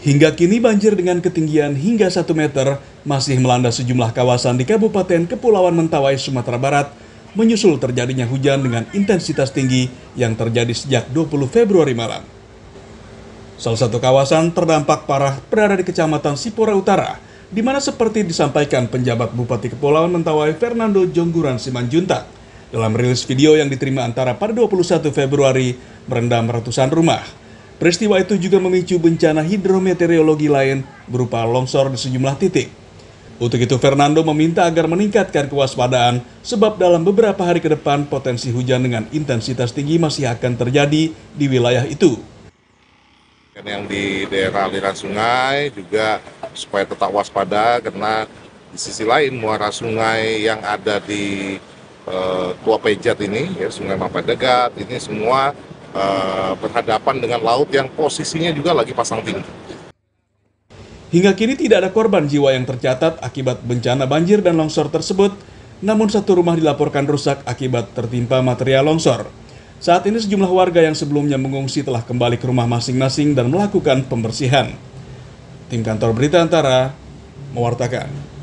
Hingga kini banjir dengan ketinggian hingga 1 meter masih melanda sejumlah kawasan di Kabupaten Kepulauan Mentawai, Sumatera Barat, menyusul terjadinya hujan dengan intensitas tinggi yang terjadi sejak 20 Februari malam. Salah satu kawasan terdampak parah berada di Kecamatan Sipora Utara, di mana seperti disampaikan penjabat Bupati Kepulauan Mentawai Fernando Jongguran Simanjuntak, dalam rilis video yang diterima antara pada 21 Februari, merendam ratusan rumah. Peristiwa itu juga memicu bencana hidrometeorologi lain berupa longsor di sejumlah titik. Untuk itu, Fernando meminta agar meningkatkan kewaspadaan sebab dalam beberapa hari ke depan potensi hujan dengan intensitas tinggi masih akan terjadi di wilayah itu. Yang di daerah aliran sungai juga supaya tetap waspada karena di sisi lain muara sungai yang ada di Eh, Tua Pejat ini, ya, Sungai Mapadegat, ini semua uh, berhadapan dengan laut yang posisinya juga lagi pasang tinggi. Hingga kini tidak ada korban jiwa yang tercatat akibat bencana banjir dan longsor tersebut, namun satu rumah dilaporkan rusak akibat tertimpa material longsor. Saat ini sejumlah warga yang sebelumnya mengungsi telah kembali ke rumah masing-masing dan melakukan pembersihan. Tim kantor berita Antara mewartakan.